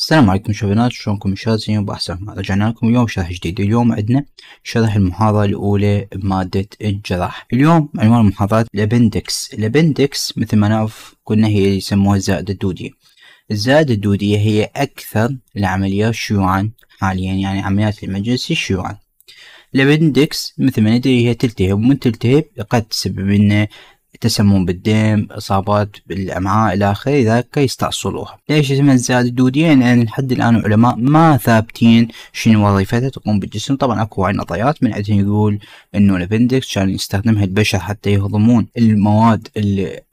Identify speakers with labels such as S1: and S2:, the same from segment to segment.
S1: السلام عليكم شباب شلونكم ان شاء الله زين وبأحسن رجعنا لكم اليوم شرح جديد اليوم عندنا شرح المحاضرة الأولى بمادة الجراح اليوم عنوان المحاضرات الابندكس الابندكس مثل ما نعرف قلنا هي يسموها الزائدة الدودية الزائدة الدودية هي أكثر العمليات شيوعا حاليا يعني عمليات المجلس شيوعا الابندكس مثل ما ندري هي تلتهب ومن تلتهب قد تسبب لنا تسمم بالدم إصابات بالأمعاء إلى آخره ذاك يستأصلوها ليش اسمها الزيادة الدودية لأن لحد الآن العلماء ما ثابتين شنو وظيفتها تقوم بالجسم طبعا أكو نظريات من عندهم يقول إنه الأبندكس كان يستخدمها البشر حتى يهضمون المواد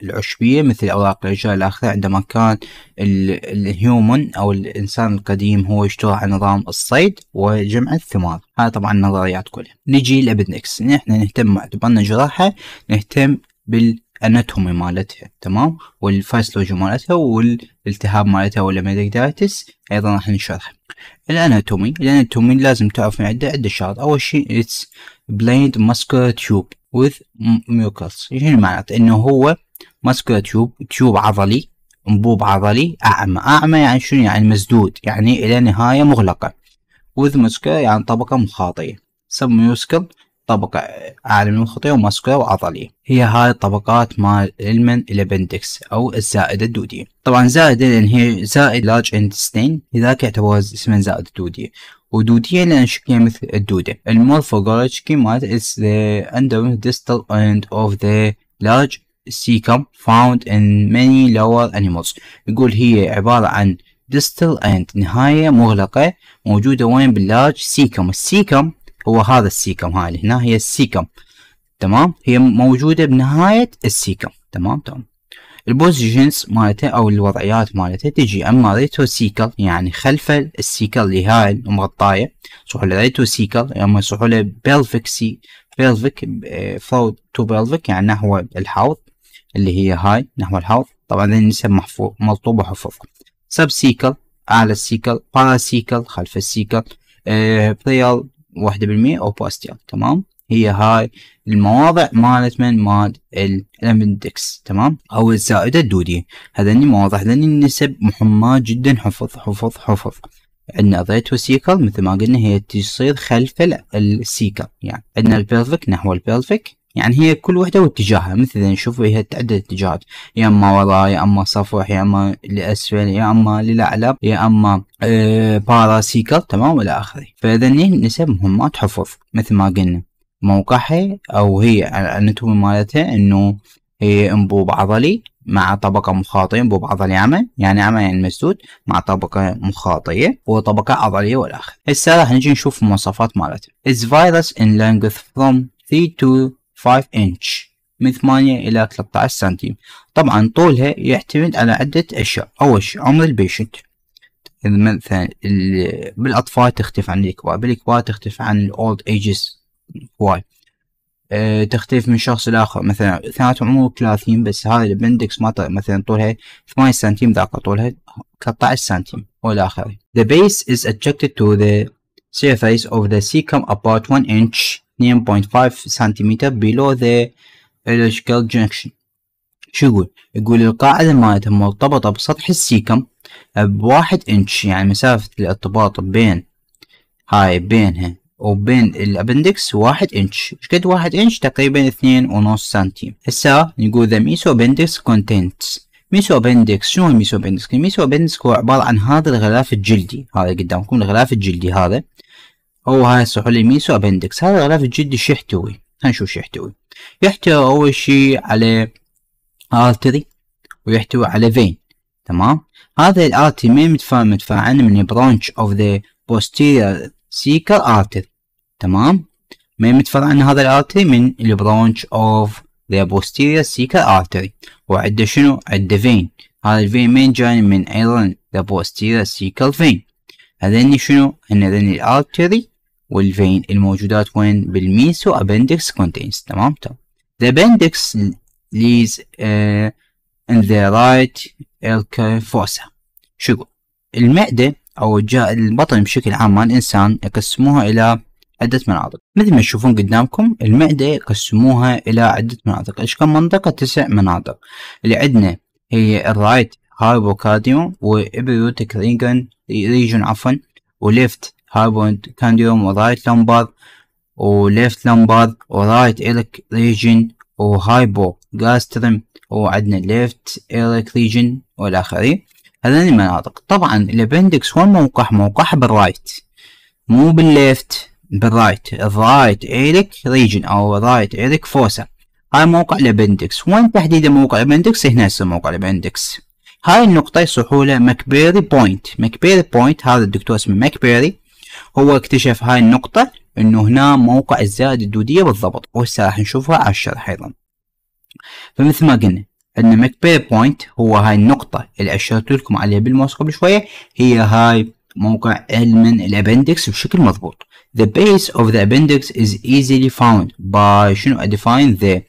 S1: العشبية مثل أوراق الأشجار إلى آخره عندما كان الهيومن أو الإنسان القديم هو يشتغل على نظام الصيد وجمع الثمار هذا طبعا النظريات كلها نجي الابندكس نحن نهتم اعتبرنا جراحة نهتم بال النتومي مالتها تمام والفايسلوجي مالتها والالتهاب مالتها والاميدايتس ايضا راح نشرح الاناتومي الاناتومي لازم تعرف من عده عده شغلات اول شيء اتس بليند ماسكولار تيوب وذ ميوكلز شنو معناته انه هو ماسكولار تيوب تيوب عضلي انبوب عضلي اعمى اعمى يعني شنو يعني مسدود يعني الى نهايه مغلقه وذ ماسكولار يعني طبقه مخاطيه سب ميوسكل طبقة أعلى من الخطية وماسكولا وعضلية هي هاي الطبقات مال المن الابندكس أو الزائدة الدودية طبعا زائدة لأن هي زائد لارج انتستين لذلك يعتبرها اسما زائدة دودية ودودية لأن شكلها مثل الدودة المورفوجولوجي مالت is the under distal end of the large cecum found in many lower animals يقول هي عبارة عن distal end نهاية مغلقة موجودة وين باللارج سيكم السيكم هو هذا السيكم هاي اللي هنا هي السيكم تمام هي موجودة بنهاية السيكم تمام تمام البوزيشنز مالته او الوضعيات مالته تجي اما ريتو سيكل يعني خلف السيكل اللي هاي المغطاية سحولة ريتو سيكل اما يصيحوا له بيلفك سي فلو تو بيلفك يعني نحو الحوض اللي هي هاي نحو الحوض طبعا النسب محفوظ ملطوبة حفظ سب سيكل اعلى بارا سيكل خلف السيكل بريال آه، بالمئة او باستيال تمام هي هاي المواضع مالت من مال الاندكس تمام او الزائده الدوديه هذني مواضع هذني النسب مهمه جدا حفظ حفظ حفظ عندنا ضيت وسيكل مثل ما قلنا هي تصير خلف السيكل يعني عندنا البلفيك نحو البلفيك يعني هي كل وحده واتجاهها مثل نشوفوا هي تعدد اتجاهات يا اما وراء يا اما صفح يا اما لاسفل يا اما للاعلى يا اما باراسيكل آه، تمام والى اخره فاذا نسب مهمات حفظ مثل ما قلنا موقعها او هي الاناتومي مالتها انه هي انبوب عضلي مع طبقة مخاطية انبوب عضلي عمى يعني عمى يعني مسدود مع طبقة مخاطية وطبقة عضلية والآخر هسه راح نجي نشوف المواصفات مالتها Is virus in length from 3 to 5 إنش من 8 إلى 13 سنتيم طبعا طولها يعتمد على عدة أشياء أول شيء عمر البيشنت مثلا بالأطفال تختلف عن الكبار بالكبار تختلف عن الأولد ايجز هواي آه، تختلف من شخص لآخر مثلا ثلاثة عمره 30 بس هذا البندكس ما طيب. مثلا طولها 8 سنتيم ذاك طولها 13 سنتيم والى آخره The base is attracted to the surface of the cecum about 1 inch 2.5 سنتيمتر below the electrical junction شو يقول؟ يقول القاعدة مالتها مرتبطة بسطح السيكم بواحد انش يعني مسافة الارتباط بين هاي بينها وبين الابندكس واحد انش شقد واحد انش تقريبا اثنين ونص سنتيم هسا نقول ذا ميسو ابندكس كونتنتس ميسو ابندكس شنو الميسو ابندكس؟ الميسو ابندكس هو عبارة عن هذا الغلاف الجلدي هذا قدامكم الغلاف الجلدي هذا هو هاي صحولي ميسو أبندكس هذا الغلاف الجلدي شو يحتوي هنشوف شو يحتوي يحتوي أول شيء على آرتري ويحتوي على فين تمام هذا الآرتري مين متفاعل متفاعل من برانش أوف ذا posterior سيكر artery تمام مين متفاعل عن هذا الارتري من البرانش اوف ذا بوستيريور سيكر ارتري وعده شنو عده فين هذا الفين مين جاي من ايضا ذا بوستيريور سيكر فين هذني شنو هذني الارتري والفين الموجودات وين بالميسو ابندكس كونتينز تمام تمام the appendix is uh, in the right aircraft fossa شو المعدة أو البطن بشكل عام مال الإنسان يقسموها إلى عدة مناطق مثل ما تشوفون قدامكم المعدة قسموها إلى عدة مناطق إيش كم منطقة تسع مناطق اللي عندنا هي الرايت هايبوكارديوم وإبريوتك ريجن ريجن عفوا وليفت هاي بوينت كانديوم ورايت لمبر وليفت لمبر ورايت إلك ريجن وهايبو جاسترم وعندنا ليفت إلك ريجن والآخري هذين المناطق طبعا الابندكس وين موقعه موقع بالرايت مو بالليفت بالرايت الرايت إلك ريجن أو رايت إلك فوسا هاي موقع الابندكس وين تحديدا موقع الابندكس هنا هسه موقع الابندكس هاي النقطة يصحوا له مكبيري بوينت مكبيري بوينت هذا الدكتور اسمه مكبيري هو اكتشف هاي النقطة انه هنا موقع الزائد الدودية بالضبط وهسه راح نشوفها على الشرح ايضا فمثل ما قلنا ان مكبير بوينت هو هاي النقطة اللي اشرت لكم عليها بالموس قبل شوية هي هاي موقع المن الابندكس بشكل مضبوط The base of the appendix is easily found by شنو define the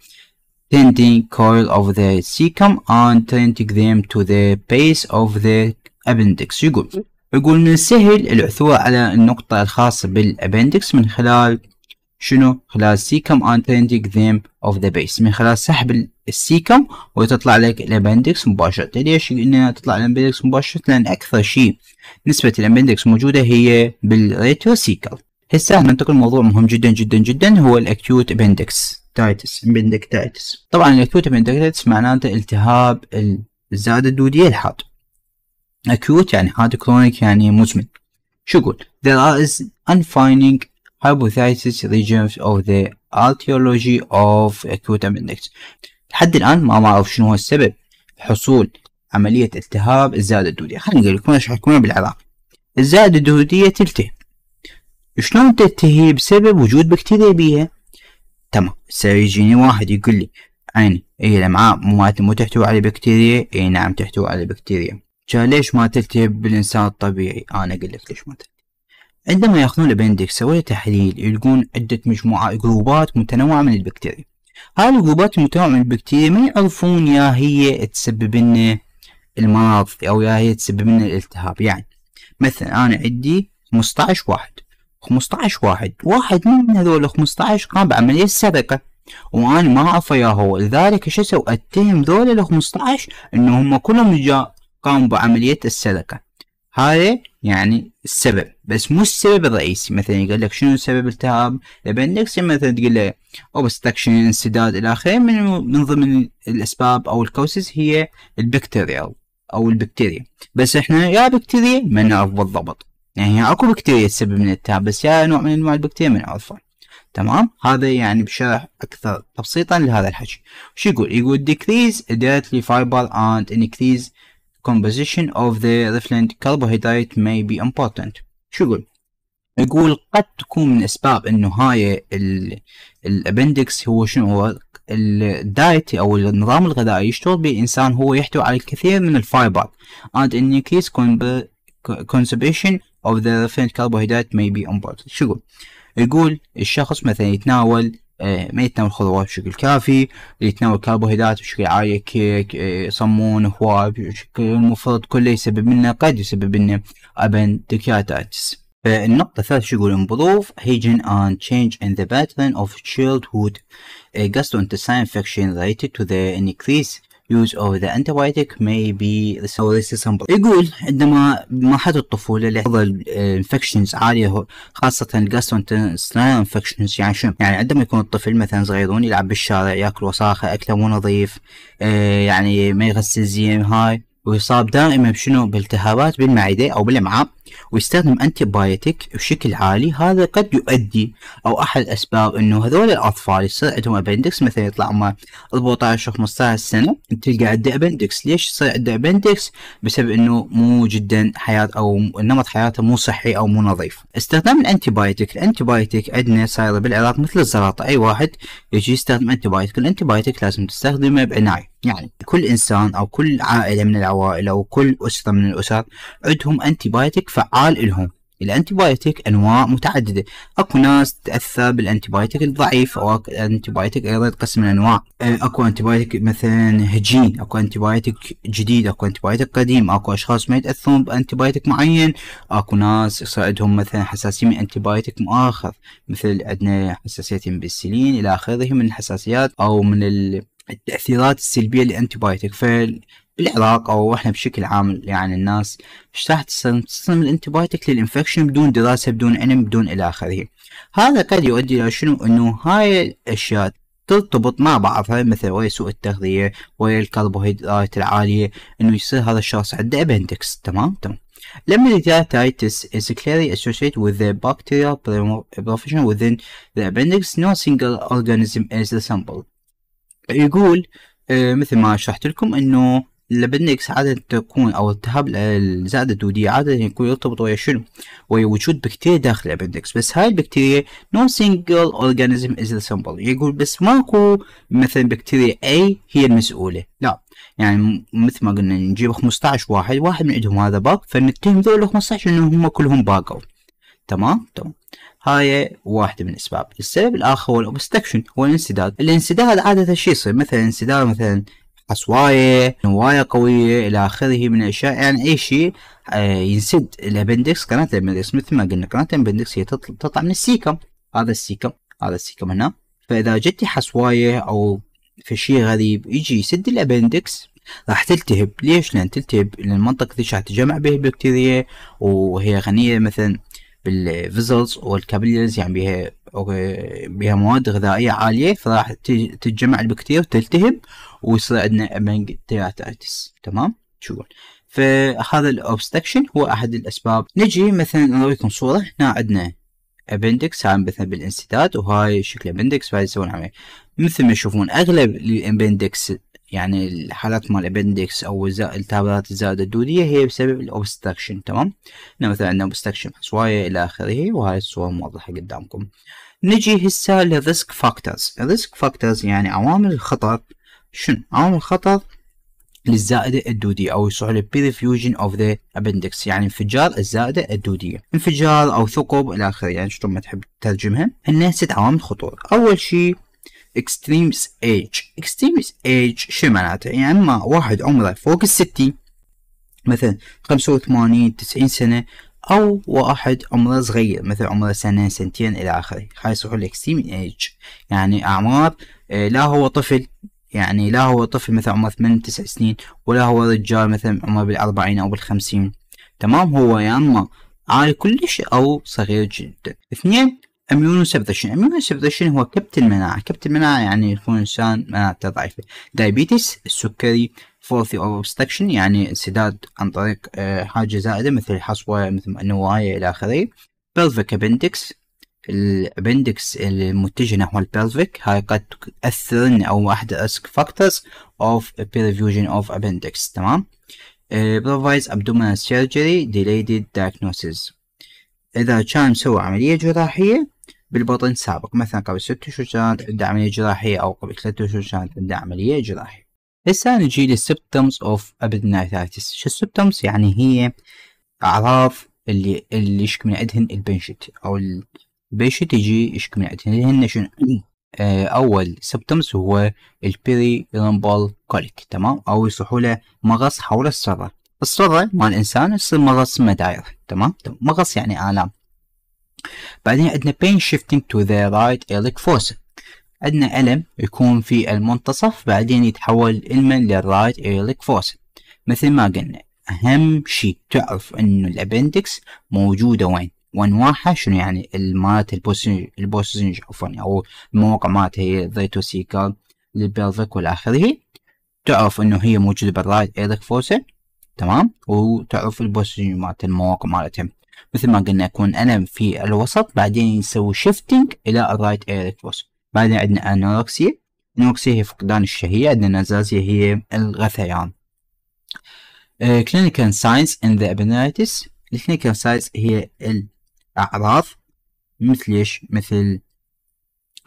S1: tending coil of the cecum and tending them to the base of the appendix يقول يقول من السهل العثور على النقطة الخاصة بالأبندكس من خلال شنو خلال سيكم unpending ذيم of the base من خلال سحب السيكم وتطلع لك الابندكس مباشرة ليش قلنا تطلع الابندكس مباشرة لان اكثر شيء نسبة الابندكس موجودة هي سيكل هسه ننتقل لموضوع مهم جدا جدا جدا هو الاكيوت ابندكس تايتس ابندكتايتس طبعا الاكيوت ابندكتايتس معناته التهاب الزادة الدودية الحاد acute يعني هذا كرونيك يعني مزمن شو يقول there is unfinding hypothesis regions of the etiology of acute appendix لحد الآن ما معروف شنو هو السبب حصول عملية التهاب الزائدة الدودية خليني أقول لكم أشرح لكم بالعراق الزائدة الدودية تلتهي شلون تلتهي بسبب وجود بكتيريا بيها تمام هسه يجيني واحد يقول لي عيني هي إيه، الامعاء مو تحتوي على بكتيريا اي نعم تحتوي على بكتيريا قال ليش ما تلتهب بالإنسان الطبيعي أنا أقول لك ليش ما تلتهب. عندما يأخذون البندك سوي تحليل يلقون عدة مجموعات جروبات متنوعة من البكتيريا هاي الجروبات المتنوعة من البكتيريا ما يعرفون يا هي تسبب لنا المرض أو يا هي تسبب لنا الالتهاب يعني مثلا أنا عندي 15 واحد 15 واحد واحد من هذول 15 قام بعملية سرقة وأنا ما أعرفه يا هو لذلك شو أسوي أتهم ذول ال 15 هم كلهم جا قام بعملية السرقة هذا يعني السبب بس مو السبب الرئيسي مثلا يقول لك شنو سبب التهاب الابندكس مثلا تقول له اوبستكشن انسداد الى اخره من من ضمن الاسباب او الكوسز هي البكتيريا او البكتيريا بس احنا يا بكتيريا ما نعرف بالضبط يعني اكو بكتيريا تسبب من التهاب بس يا نوع من انواع البكتيريا ما نعرفه تمام هذا يعني بشرح اكثر تبسيطا لهذا الحكي شو يقول يقول decrease directly fiber and increase composition of the different carbohydrate may be important شو يقول؟ يقول قد تكون من اسباب انه هاي الابندكس هو شنو هو الدايت او النظام الغذائي يشتغل به الانسان هو يحتوي على الكثير من الفايبر and in case conservation of the different carbohydrate may be important شو يقول؟ يقول الشخص مثلا يتناول إيه، ما يتناول خضروات بشكل كافي يتناول كربوهيدرات بشكل عالي كيك إيه، صمون هواء بشكل المفرط كله يسبب لنا قد يسبب لنا ابن دكياتاتس النقطة الثالثة شو يقول ان تشينج ان ذا باترن اوف تشيلد هود childhood gastrointestinal إيه، infection ريتد تو ذا انكريس يوز او ذا antibiotic may be so this سمبل يقول عندما مرحلة الطفولة اللي تفضل انفكشنز عالية خاصة الجاسترونترستنال انفكشنز يعني شنو؟ يعني عندما يكون الطفل مثلا صغيرون يلعب بالشارع ياكل وساخة أكله مو نظيف آه، يعني ما يغسل زين هاي ويصاب دائما بشنو بالتهابات بالمعدة أو بالأمعاء ويستخدم أنتي بايوتيك بشكل عالي هذا قد يؤدي أو أحد الأسباب أنه هذول الأطفال يصير عندهم أبندكس مثلا يطلع عمره 14 15 سنة تلقى عنده أبندكس ليش يصير عنده أبندكس بسبب أنه مو جدا حياة أو نمط حياته مو صحي أو مو نظيف استخدام الأنتي بايوتيك الأنتي بايوتيك عندنا صايرة بالعراق مثل الزلاطة أي واحد يجي يستخدم أنتي بايوتيك الأنتي بايوتيك لازم تستخدمه بعناية يعني كل انسان او كل عائله من العوائل او كل اسره من الاسر عندهم انتيبايتك فعال لهم الانتيبايتك انواع متعدده اكو ناس تتاثر بالانتيبايتك الضعيف او الانتيبايوتيك ايضا تقسم الانواع آه، اكو انتيبايتك مثلا هجين اكو انتيبايتك جديد اكو انتيبايتك قديم اكو اشخاص ما يتاثرون بانتيبايتك معين اكو ناس يصير عندهم مثلا حساسيه من انتيبايتك مؤخر مثل عندنا حساسيه بالسلين الى اخره من الحساسيات او من ال التأثيرات السلبية للانتي بايوتيك فالعراق أو إحنا بشكل عام يعني الناس إيش راح تستخدم بايوتيك للإنفكشن بدون دراسة بدون علم بدون إلى آخره هذا قد يؤدي إلى شنو إنه هاي الأشياء ترتبط مع بعضها مثل ويا سوء التغذية ويا الكربوهيدرات العالية إنه يصير هذا الشخص عنده أبندكس تمام تمام لما dermatitis is clearly associated with the bacterial provision within the appendix, no single organism is resembled. يقول آه، مثل ما شرحت لكم انه لبنكس عادة تكون أو التهاب الزائدة الدودية عادة يكون يرتبط ويا شنو؟ ويا وجود بكتيريا داخل الابندكس بس هاي البكتيريا نو سنجل اورجانيزم از ريسمبل يقول بس ماكو مثلا بكتيريا اي هي المسؤولة لا يعني مثل ما قلنا نجيب 15 واحد واحد من عندهم هذا باق فنتهم ذول 15 انهم كلهم باقوا تمام تمام هاي واحدة من الأسباب السبب الآخر هو الأوبستكشن هو الانسداد الانسداد عادة شيء يصير مثلا انسداد مثلا حصواية نواية قوية إلى آخره من الأشياء يعني أي شيء آه، ينسد الأبندكس قناة الأبندكس مثل ما قلنا قناة الأبندكس هي تطلع من السيكم هذا السيكم هذا السيكم هنا فإذا جتي حصواية أو في شيء غريب يجي يسد الأبندكس راح تلتهب ليش لأن تلتهب لأن المنطقة ذي راح تجمع بها البكتيريا وهي غنية مثلا بالفيزلز والكابيلز يعني بها بها مواد غذائيه عاليه فراح تتجمع البكتيريا وتلتهب ويصير عندنا امنجتيراتايتس تمام تشوفون فهذا الاوبستكشن هو احد الاسباب نجي مثلا نوريكم صوره هنا عندنا ابندكس هاي مثلا بالانسداد وهاي شكل ابندكس فهاي يسوون عمليه مثل ما تشوفون اغلب الابندكس يعني الحالات مال الابندكس او التهابات الزائده الدوديه هي بسبب الاوبستكشن تمام هنا نعم، مثلا عندنا اوبستكشن حصوايه الى اخره وهاي الصور موضحه قدامكم نجي هسه للريسك فاكتورز الريسك فاكتورز يعني عوامل الخطر شنو عوامل الخطر للزائدة الدودية أو يصعد بريفيوجن أوف ذا أبندكس يعني انفجار الزائدة الدودية انفجار أو ثقب إلى آخره يعني شلون ما تحب تترجمها هن ست عوامل خطورة أول شيء extremes age extremes age شو معناته يعني اما واحد عمره فوق الستين مثلا خمسة وثمانين تسعين سنة أو واحد عمره صغير مثلا عمره سنة سنتين إلى آخره هاي يصيحوا الإكستريم إيج يعني أعمار آه، لا هو طفل يعني لا هو طفل مثلا عمره ثمان تسع سنين ولا هو رجال مثلا عمره بالأربعين أو بالخمسين تمام هو يا أما عالي كلش أو صغير جدا اثنين اميون سبذشن اميون سبذشن هو كبت المناعة كبت المناعة يعني يكون إنسان مناعته ضعيفة دايبيتس السكري فورثي اوبستكشن يعني انسداد عن طريق آه، حاجة زائدة مثل حصوة مثل نواية إلى آخره بلفيك ابندكس الابندكس المتجه نحو البلفيك هاي قد تؤثر أو أحد الريسك فاكتورز اوف بيرفيوجن اوف ابندكس تمام بروفايز ابدومينال سيرجري ديليتد diagnosis إذا كان مسوي عملية جراحية بالبطن السابق مثلا قبل ست اشهر كانت عند عمليه جراحيه او قبل ثلاثة اشهر كانت عند عمليه جراحيه هسه نجي للسبتمز اوف ابدنايتاتس شو السبتمز يعني هي اعراض اللي اللي يشكي من عندهن البنشت او البنشت يجي يشكي من عندهن شنو آه، اول سبتمز هو البيري رمبل كوليك تمام او يصيحوا له مغص حول السره السره مال الانسان يصير مغص مداير تمام مغص يعني الام بعدين عندنا pain shifting to the right iliac fossa عندنا ألم يكون في المنتصف بعدين يتحول ألما للرايت ايليك فوس مثل ما قلنا أهم شيء تعرف إنه الأبندكس موجودة وين وانواعها شنو يعني مالت البوسنج عفوا او المواقع مالتها هي ذيتو سيكال للبلفك والى اخره تعرف انه هي موجوده بالرايت ايليك فوس تمام وتعرف البوسنج مالت المواقع مالتها مثل ما قلنا يكون انا في الوسط بعدين يسوي شيفتنج الى الرايت ايريكتوس بعدين عندنا انوركسيا انوركسيا هي فقدان الشهية عندنا نازازيا هي الغثيان كلينيكال ساينس ان ذا ابنايتس الكلينيكال ساينس هي الاعراض مثل ايش مثل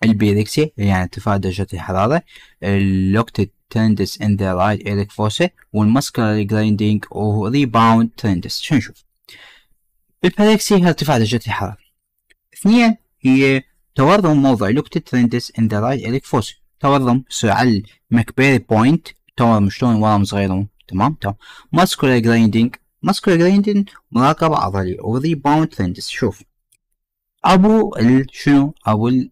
S1: البيركسي يعني ارتفاع درجة الحرارة اللوكتد ترندس ان ذا رايت ايريك فوسي والمسكرال جرايندينج وريباوند ترندس شنو نشوف بالفلكسي هي ارتفاع درجة الحرارة اثنين هي تورم موضع لوكت ترندس ان ذا راي electric فوس تورم سرعة على المكبري بوينت تورم شلون ورم صغيرون تمام تمام ماسكولا جريندينج ماسكولا جريندينج مراقبة عضلية وريباوند ترندس شوف ابو شنو ابو ال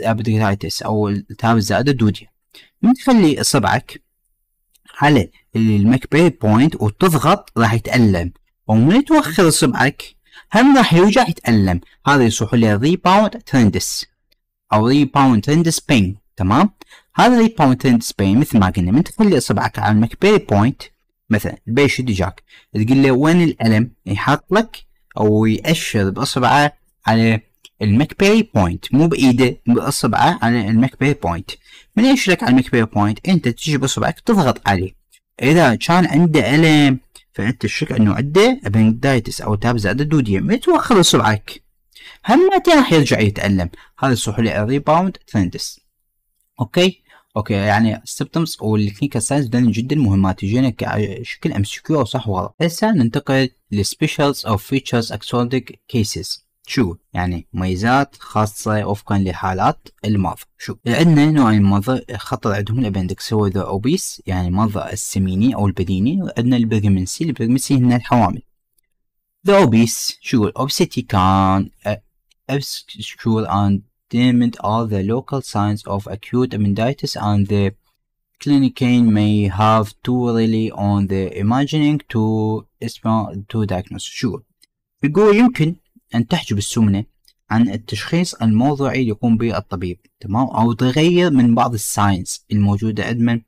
S1: الابدكتايتس آه، او التهاب الزائد من تخلي صبعك على المكبري بوينت وتضغط راح يتألم ومن توخر صبعك هم راح يرجع يتألم هذا يصبح له ريباوند ترندس أو ريباوند ترندس بين تمام هذا ريباوند ترندس بين مثل ما قلنا من تخلي إصبعك على المكبيري بوينت مثلا البيش يشد جاك تقول له وين الألم يحط لك أو يأشر بإصبعه على المكبيري بوينت مو بإيده بإصبعه على المكبيري بوينت من يشلك على المكبيري بوينت أنت تجي بإصبعك تضغط عليه إذا كان عنده ألم فأنت تشك أنه عنده أبندايتس أو تاب زائد دودية متوخر صبعك هم ما راح يرجع يتألم هذا يصلح له الريباوند ترندس أوكي أوكي يعني السبتمز والكلينيكال ساينس جدا مهمات تجينا كشكل ام سي كيو صح وغلط هسه ننتقل للسبيشالز او فيتشرز اكسودك كيسز شو يعني ميزات خاصة وفقا لحالات المرض شو عندنا نوعين مرضى خطر عندهم الابندكس هو ذا اوبيس يعني مرضى السميني او البديني وعندنا البرمنسي البرمنسي هن الحوامل ذا اوبيس شو الاوبسيتي كان obscure and determined are the local signs of acute appendicitis and the clinician may have to rely on the imagining to to diagnose. شو؟ يقول يمكن أن تحجب السمنة عن التشخيص الموضعي يقوم به الطبيب تمام أو تغير من بعض الساينس الموجودة عندما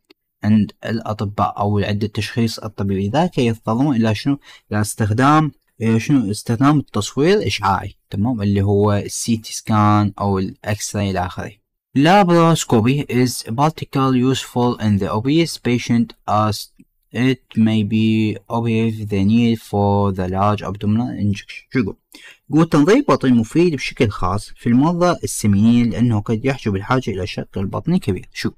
S1: عند الأطباء أو عند التشخيص الطبيبي ذاك يضطرون إلى شنو إلى استخدام شنو استخدام التصوير الإشعاعي تمام اللي هو السي تي سكان أو الإكس راي إلى آخره Laparoscopy is particularly useful in the obese patient as It may be obvious the need for the large abdominal injection. شو يقول؟ يقول تنظيف بطني مفيد بشكل خاص في المرضى السمينين لأنه قد يحجب الحاجة إلى شق البطن كبير. شو؟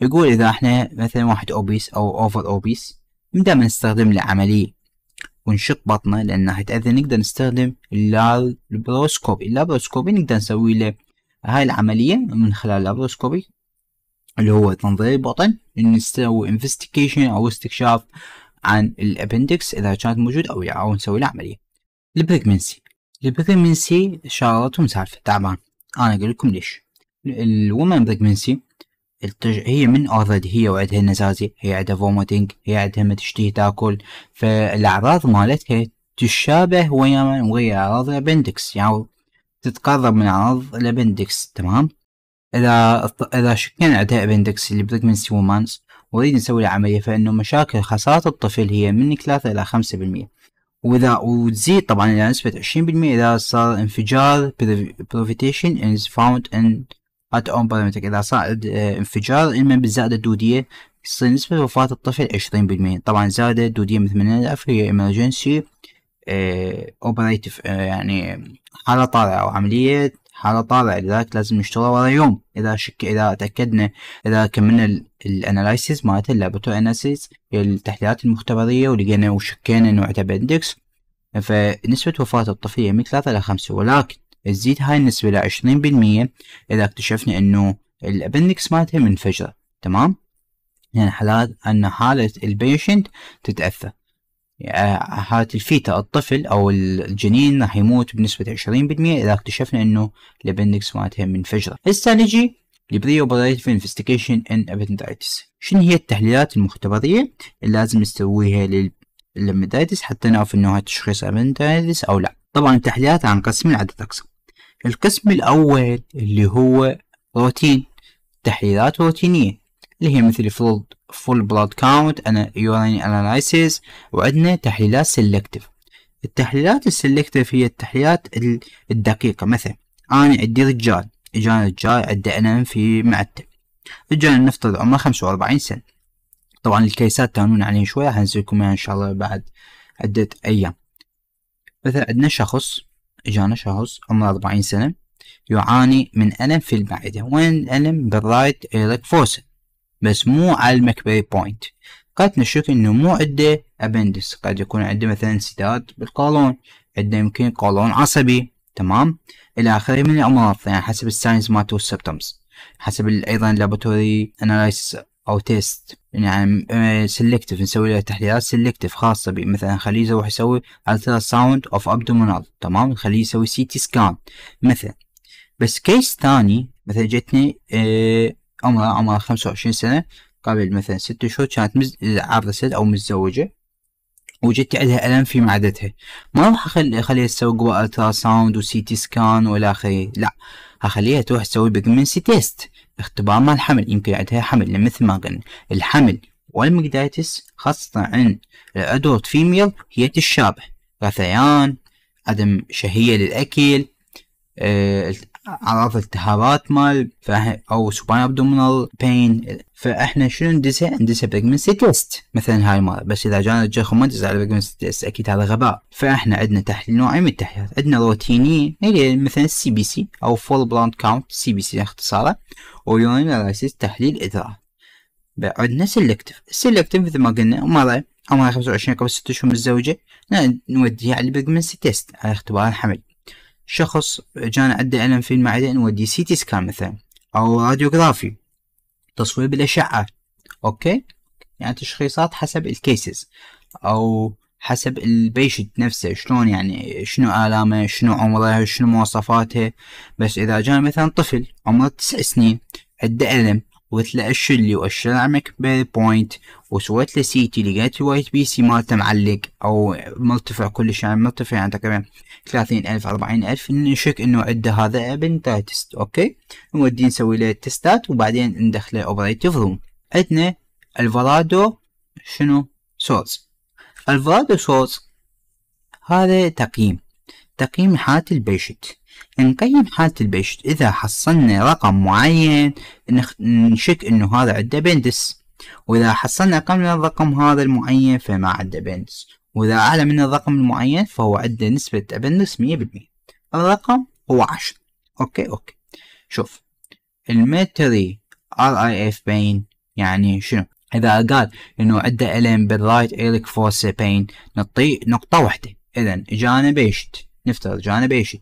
S1: يقول إذا إحنا مثلا واحد أوبيس أو أوفر أوبيس دائما نستخدم العملية ونشق بطنه لأنه حيتأذى نقدر نستخدم اللابروسكوبي، اللابروسكوبي نقدر نسوي له هاي العملية من خلال اللابروسكوبي اللي هو تنظير البطن إن نسوي انفستيجيشن أو استكشاف عن الابندكس إذا كانت موجود أو لا أو نسوي له عملية البريجمنسي البريجنسي سالفة تعبان أنا أقول لكم ليش الومن بريجمنسي التج... هي من اوريدي هي وعدها نزازي هي عندها فوموتينج هي عندها ما تشتهي تاكل فالاعراض مالتها تشابه ويا ويا اعراض الابندكس يعني تتقرب من اعراض الابندكس تمام إذا إذا شكينا عندها بندكس اللي بريجنسي وومانس ونريد نسوي له عملية فإنه مشاكل خسارة الطفل هي من 3 إلى 5% وإذا وتزيد طبعا إلى نسبة 20% إذا صار انفجار بروفيتيشن از فاوند ان ات اون parametric إذا صار آه، انفجار إما بالزائدة الدودية تصير نسبة وفاة الطفل عشرين بالمية طبعا زادة دودية من ثمانين ألف هي emergency اوبريتيف آه، آه، يعني حالة طارئة أو عملية حالة طالع لذلك لازم نشتغل ورا يوم اذا شك اذا تاكدنا اذا كملنا الاناليسيز مالت اللابوتو اناليسيز التحليلات المختبريه ولقينا وشكينا انه ابندكس اندكس فنسبة وفاة الطفل هي من ثلاثة إلى خمسة ولكن تزيد هاي النسبة لعشرين بالمية إذا اكتشفنا إنه الأبندكس مالتها منفجرة تمام؟ يعني حالات أن حالة البيشنت تتأثر يعني هات الفيتا الطفل او الجنين راح يموت بنسبة 20% اذا اكتشفنا انه الابندكس مالتها منفجرة. هسه نجي لبريو بريتف انفستيجيشن ان ابندايتس. شنو هي التحليلات المختبرية اللي لازم نسويها لل حتى نعرف انه هاي تشخيص ابندايتس او لا. طبعا التحليلات عن قسمين عدة اقسام. القسم الاول اللي هو روتين تحليلات روتينية اللي هي مثل فول فول بلاد كاونت انا يورين اناليسيز وعندنا تحليلات سيلكتيف التحليلات السيلكتيف هي التحليلات الدقيقة مثلا أنا عندي رجال إجانا رجال عنده ألم في معدته رجال نفترض عمره خمسة وأربعين سنة طبعا الكيسات تانون عليه شوية هنزل لكم إن شاء الله بعد عدة أيام مثلا عندنا شخص إجانا شخص عمره أربعين سنة يعاني من ألم في المعدة وين الألم بالرايت ايريك فوسل بس مو على المكبري بوينت قد نشك انه مو عنده ابندس قد يكون عنده مثلا انسداد بالقولون عنده يمكن قولون عصبي تمام الى اخره من الامراض يعني حسب الساينز مالته والسبتمز حسب ايضا لابوتوري اناليسيس او تيست يعني سيلكتيف نسوي له تحليلات سيلكتيف خاصه به مثلا خليه يروح يسوي الترا ساوند اوف ابدومينال تمام خليه يسوي سي تي سكان مثلا بس كيس ثاني مثلا جتني اه عمرها عمرها خمسة وعشرين سنة قبل مثلا ست شهور كانت مز... سد أو متزوجة وجدت عندها ألم في معدتها ما راح أخلي أخليها تسوي قوى ألترا ساوند وسي تي سكان ولا آخره لا أخليها تروح تسوي بيجمنسي تيست اختبار مال الحمل يمكن عندها حمل مثل ما قلنا الحمل والمقدايتس خاصة عند الأدولت فيميل هي تشابه غثيان عدم شهية للأكل آه، اعراض التهابات مال او سوبان ابدومينال بين فاحنا شنو ندسها؟ ندسها بريجنسي تيست مثلا هاي مال بس اذا جانا الجرح وما ندز على بريجنسي تيست اكيد هذا غباء فاحنا عندنا تحليل نوعين من التحليلات عندنا روتيني اللي يعني مثلا السي بي سي او فول بلاند كاونت سي بي سي اختصاره ويورين اناليسيس تحليل ادرار عندنا سيلكتيف سيلكتف مثل ما قلنا مرة عمرها 25 قبل 6 شهور متزوجة نوديها على البريجنسي تيست على اختبار الحمل شخص جان عنده ألم في المعدة ودي سي تي سكان مثلا أو راديوغرافي تصوير بالأشعة أوكي يعني تشخيصات حسب الكيسز أو حسب البيشنت نفسه شلون يعني شنو آلامه شنو عمره شنو مواصفاته بس إذا جان مثلا طفل عمره تسع سنين عنده ألم وتلا اشلي اللي وأشر على بوينت وسويت له سيتي لقيت الوايت بي سي مالته معلق او مرتفع كلش يعني مرتفع يعني تقريبا ثلاثين الف اربعين الف نشك انه عنده هذا ابن تست اوكي نودي نسوي له تستات وبعدين ندخله اوبريتيف روم عندنا الفرادو شنو سورس الفرادو سورس هذا تقييم تقييم حالة البيشت نقيم حالة البيشت إذا حصلنا رقم معين نشك إنه هذا عنده بندس وإذا حصلنا أقل من الرقم هذا المعين فما عنده بندس وإذا أعلى من الرقم المعين فهو عنده نسبة أبندس مية بالمية الرقم هو عشر أوكي أوكي شوف الميتري ار اي اف بين يعني شنو اذا قال انه عنده الم بالرايت إيليك فوس بين نعطيه نقطه واحده اذا اجانا بيشت نفترض جانب ايشد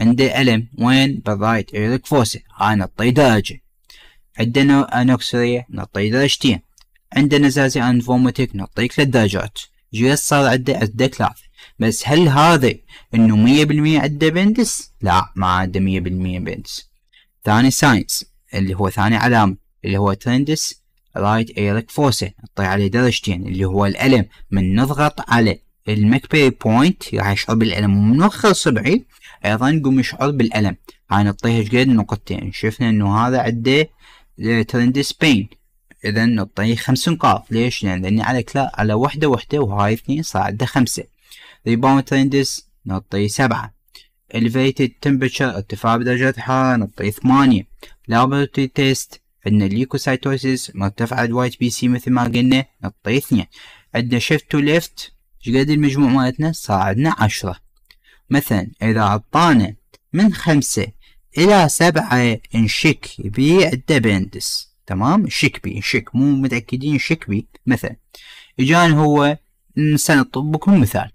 S1: عنده ألم وين بالرايت ايريك فوسي هاي نطي درجة عندنا أنوكسرية نطي درجتين عندنا زازي أند فوميتك ثلاث درجات جيس صار عنده عدة ثلاثة بس هل هذا إنه مية بالمية عنده بندس؟ لا ما عنده مية بالمية بندس ثاني ساينس اللي هو ثاني علامة اللي هو ترندس رايت ايريك فوسي نطي عليه درجتين اللي هو الألم من نضغط عليه بي بوينت راح يشعر بالألم ومنوخر صبعي أيضا يقوم يشعر بالألم هاي نعطيها قد نقطتين شفنا إنه هذا عنده ترند سبين إذا نعطيه خمس نقاط ليش؟ لأن لأني على كلا على وحدة وحدة وهاي اثنين صار عنده خمسة ريباوند ترندس نعطيه سبعة elevated temperature ارتفاع بدرجات الحرارة نعطيه ثمانية laboratory تيست عندنا الليكوسايتوسيس مرتفع الوايت بي سي مثل ما قلنا نعطيه اثنين عندنا شيفت تو ليفت قد المجموع مالتنا صاعدنا عشرة مثلا إذا عطانا من خمسة إلى سبعة نشك عدة بندس تمام شك بي شك مو متأكدين شك بي مثلا إجاني هو سنطلب بكم مثال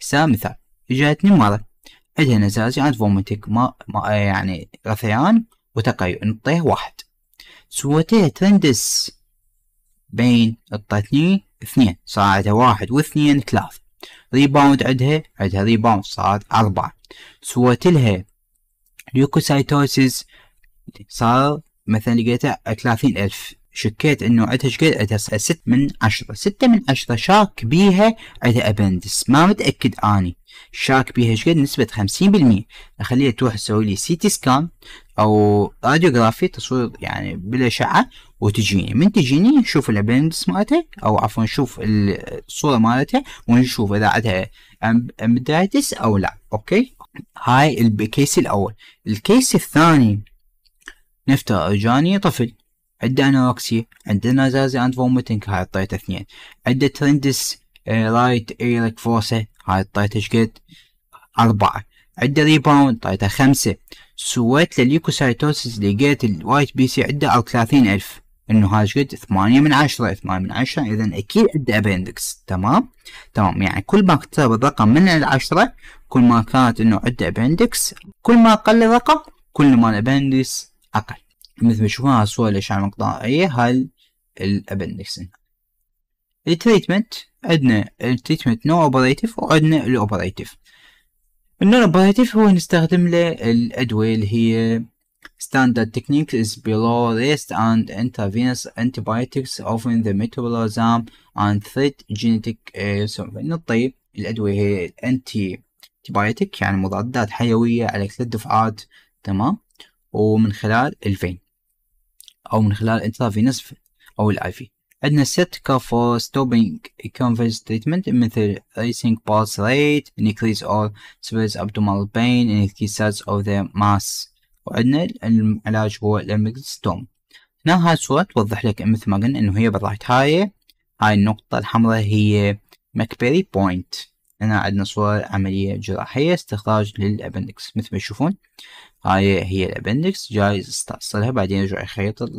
S1: سام مثال إجاتني مرة عندها نزازي عند فومتك ما, ما يعني غثيان وتقيؤ نطيه واحد سويته ترندس بين الطتنين اثنين صارت واحد واثنين ثلاثة ريباوند عندها عندها ريباوند صارت أربعة سويت لها ليوكوسايتوسيس صار مثلا لقيتها ثلاثين ألف شكيت انه عندها شقد عندها ست من عشرة ستة من عشرة شاك بيها عندها ابندس ما متأكد اني شاك بيها شقد نسبة خمسين بالمية اخليها تروح تسوي لي سي تي سكان او راديوغرافي تصوير يعني بالاشعة وتجيني من تجيني نشوف الابندس مالته او عفوا نشوف الصوره مالته ونشوف اذا عندها امبدايتس او لا اوكي هاي الكيس الاول الكيس الثاني نفترض جاني طفل عنده انوركسيا عنده نازازي اند فوميتنج هاي اعطيته اثنين عنده ترندس رايت ايريك فوسه هاي اعطيته ايش قد؟ اربعه عنده ريباوند اعطيته خمسه سويت له ليكوسايتوسيس لقيت الوايت بي سي عنده 30000 انه هذا شقد 8 من 10 8 من 10 اذا اكيد عنده ابندكس تمام تمام يعني كل ما اقترب الرقم من العشرة كل ما كانت انه عنده ابندكس كل ما قل الرقم كل ما الابندكس اقل مثل ما تشوفون هالصورة الصور الاشعه المقطعيه هاي الابندكس التريتمنت عندنا التريتمنت نو اوبريتيف وعندنا الاوبريتيف النون اوبريتيف هو نستخدم له الادويه اللي هي Standard technique is below list and intravenous antibiotics often the metabolism and threat genetic uh, إن الأدوية هي antibiotic يعني مضادات حيوية على ثلاث دفعات تمام ومن خلال الفين أو من خلال intravenous أو الاي في عندنا set for stopping converse treatment مثل raising pulse rate, increase or severe abdominal pain, increase size of the mass وعندنا العلاج هو الاميجستوم هنا هاي الصورة توضح لك مثل ما قلنا انه هي بالرايت هاي هاي النقطة الحمراء هي ماكبيري بوينت هنا عندنا صورة عملية جراحية استخراج للابندكس مثل ما تشوفون هاي هي الابندكس جايز استأصلها بعدين يرجع يخيط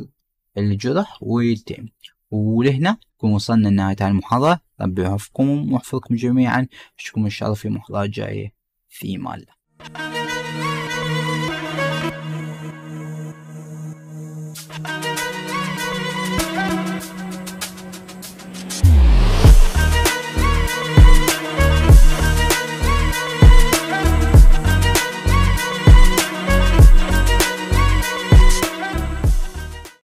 S1: الجرح ويلتئم ولهنا نكون وصلنا لنهاية المحاضرة ربي يوفقكم ويحفظكم جميعا أشوفكم إن شاء الله في محاضرة جاية في مالا